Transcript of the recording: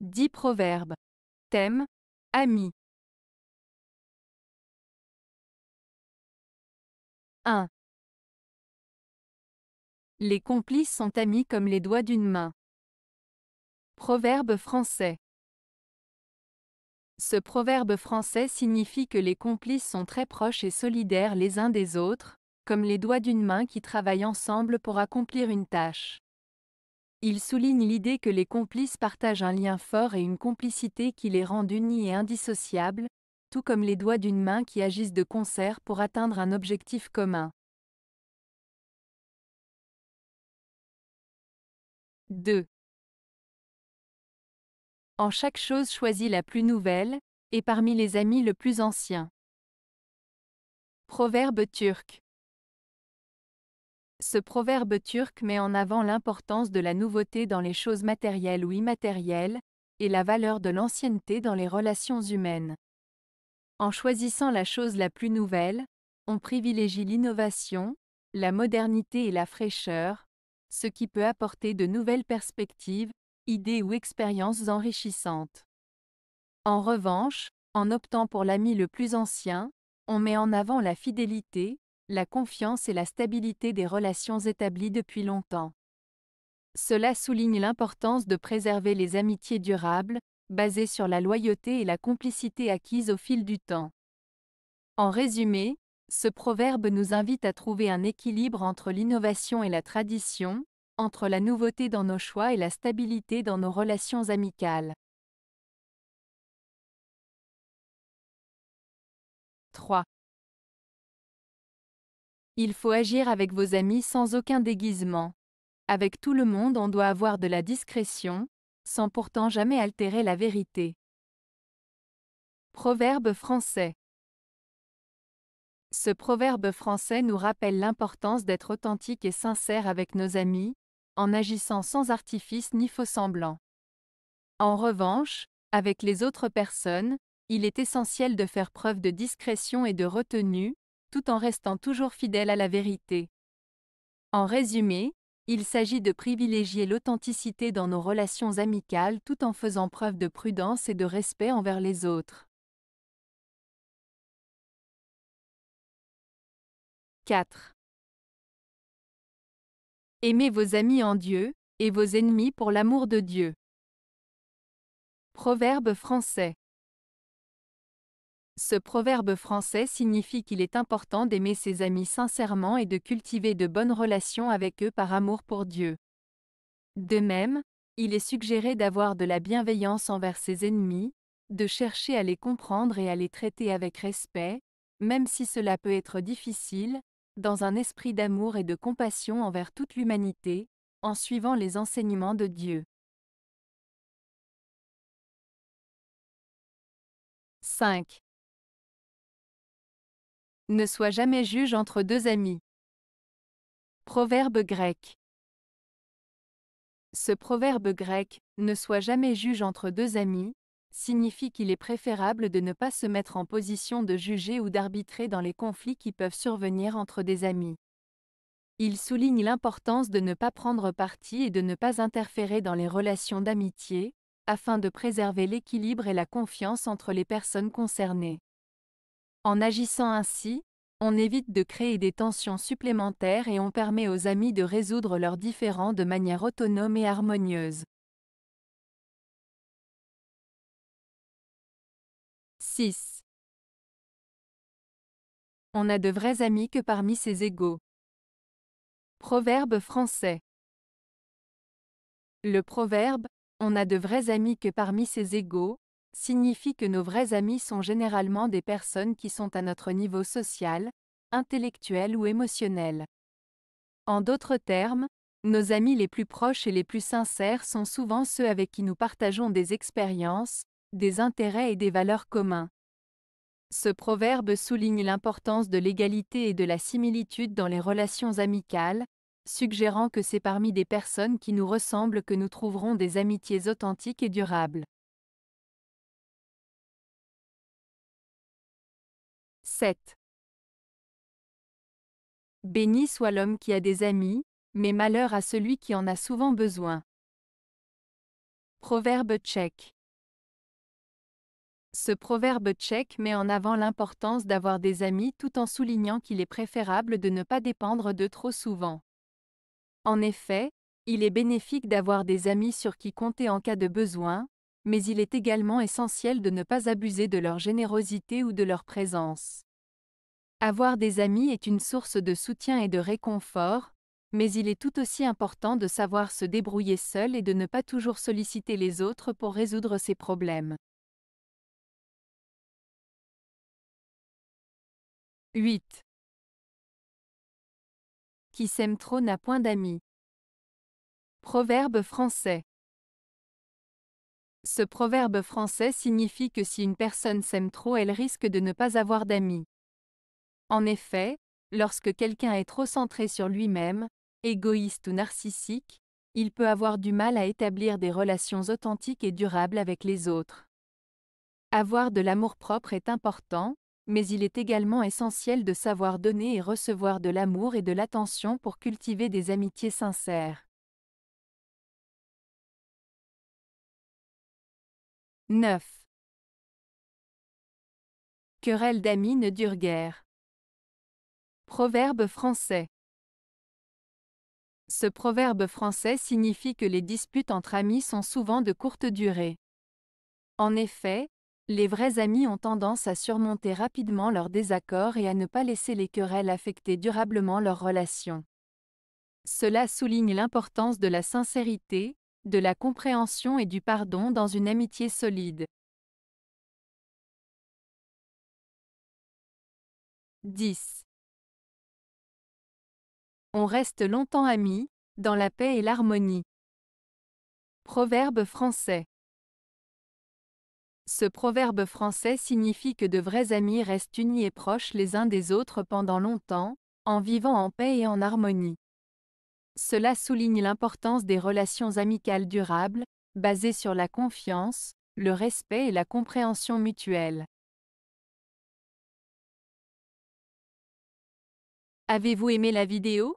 Dix proverbes. Thème Amis. 1. Les complices sont amis comme les doigts d'une main. Proverbe français. Ce proverbe français signifie que les complices sont très proches et solidaires les uns des autres, comme les doigts d'une main qui travaillent ensemble pour accomplir une tâche. Il souligne l'idée que les complices partagent un lien fort et une complicité qui les rendent unis et indissociables, tout comme les doigts d'une main qui agissent de concert pour atteindre un objectif commun. 2. En chaque chose choisis la plus nouvelle, et parmi les amis le plus ancien. Proverbe turc. Ce proverbe turc met en avant l'importance de la nouveauté dans les choses matérielles ou immatérielles, et la valeur de l'ancienneté dans les relations humaines. En choisissant la chose la plus nouvelle, on privilégie l'innovation, la modernité et la fraîcheur, ce qui peut apporter de nouvelles perspectives, idées ou expériences enrichissantes. En revanche, en optant pour l'ami le plus ancien, on met en avant la fidélité, la confiance et la stabilité des relations établies depuis longtemps. Cela souligne l'importance de préserver les amitiés durables, basées sur la loyauté et la complicité acquises au fil du temps. En résumé, ce proverbe nous invite à trouver un équilibre entre l'innovation et la tradition, entre la nouveauté dans nos choix et la stabilité dans nos relations amicales. 3. Il faut agir avec vos amis sans aucun déguisement. Avec tout le monde on doit avoir de la discrétion, sans pourtant jamais altérer la vérité. Proverbe français Ce proverbe français nous rappelle l'importance d'être authentique et sincère avec nos amis, en agissant sans artifice ni faux semblant. En revanche, avec les autres personnes, il est essentiel de faire preuve de discrétion et de retenue, tout en restant toujours fidèle à la vérité. En résumé, il s'agit de privilégier l'authenticité dans nos relations amicales tout en faisant preuve de prudence et de respect envers les autres. 4. Aimez vos amis en Dieu, et vos ennemis pour l'amour de Dieu. Proverbe français. Ce proverbe français signifie qu'il est important d'aimer ses amis sincèrement et de cultiver de bonnes relations avec eux par amour pour Dieu. De même, il est suggéré d'avoir de la bienveillance envers ses ennemis, de chercher à les comprendre et à les traiter avec respect, même si cela peut être difficile, dans un esprit d'amour et de compassion envers toute l'humanité, en suivant les enseignements de Dieu. 5. Ne sois jamais juge entre deux amis. Proverbe grec. Ce proverbe grec, ne sois jamais juge entre deux amis, signifie qu'il est préférable de ne pas se mettre en position de juger ou d'arbitrer dans les conflits qui peuvent survenir entre des amis. Il souligne l'importance de ne pas prendre parti et de ne pas interférer dans les relations d'amitié, afin de préserver l'équilibre et la confiance entre les personnes concernées. En agissant ainsi, on évite de créer des tensions supplémentaires et on permet aux amis de résoudre leurs différends de manière autonome et harmonieuse. 6. On a de vrais amis que parmi ses égaux. Proverbe français. Le proverbe On a de vrais amis que parmi ses égaux signifie que nos vrais amis sont généralement des personnes qui sont à notre niveau social, intellectuel ou émotionnel. En d'autres termes, nos amis les plus proches et les plus sincères sont souvent ceux avec qui nous partageons des expériences, des intérêts et des valeurs communs. Ce proverbe souligne l'importance de l'égalité et de la similitude dans les relations amicales, suggérant que c'est parmi des personnes qui nous ressemblent que nous trouverons des amitiés authentiques et durables. 7. Béni soit l'homme qui a des amis, mais malheur à celui qui en a souvent besoin. Proverbe tchèque. Ce proverbe tchèque met en avant l'importance d'avoir des amis tout en soulignant qu'il est préférable de ne pas dépendre d'eux trop souvent. En effet, il est bénéfique d'avoir des amis sur qui compter en cas de besoin, mais il est également essentiel de ne pas abuser de leur générosité ou de leur présence. Avoir des amis est une source de soutien et de réconfort, mais il est tout aussi important de savoir se débrouiller seul et de ne pas toujours solliciter les autres pour résoudre ses problèmes. 8. Qui s'aime trop n'a point d'amis. Proverbe français. Ce proverbe français signifie que si une personne s'aime trop, elle risque de ne pas avoir d'amis. En effet, lorsque quelqu'un est trop centré sur lui-même, égoïste ou narcissique, il peut avoir du mal à établir des relations authentiques et durables avec les autres. Avoir de l'amour-propre est important, mais il est également essentiel de savoir donner et recevoir de l'amour et de l'attention pour cultiver des amitiés sincères. 9. Querelle d'amis ne dure guère. Proverbe français. Ce proverbe français signifie que les disputes entre amis sont souvent de courte durée. En effet, les vrais amis ont tendance à surmonter rapidement leurs désaccords et à ne pas laisser les querelles affecter durablement leurs relations. Cela souligne l'importance de la sincérité, de la compréhension et du pardon dans une amitié solide. 10 on reste longtemps amis, dans la paix et l'harmonie. Proverbe français Ce proverbe français signifie que de vrais amis restent unis et proches les uns des autres pendant longtemps, en vivant en paix et en harmonie. Cela souligne l'importance des relations amicales durables, basées sur la confiance, le respect et la compréhension mutuelle. Avez-vous aimé la vidéo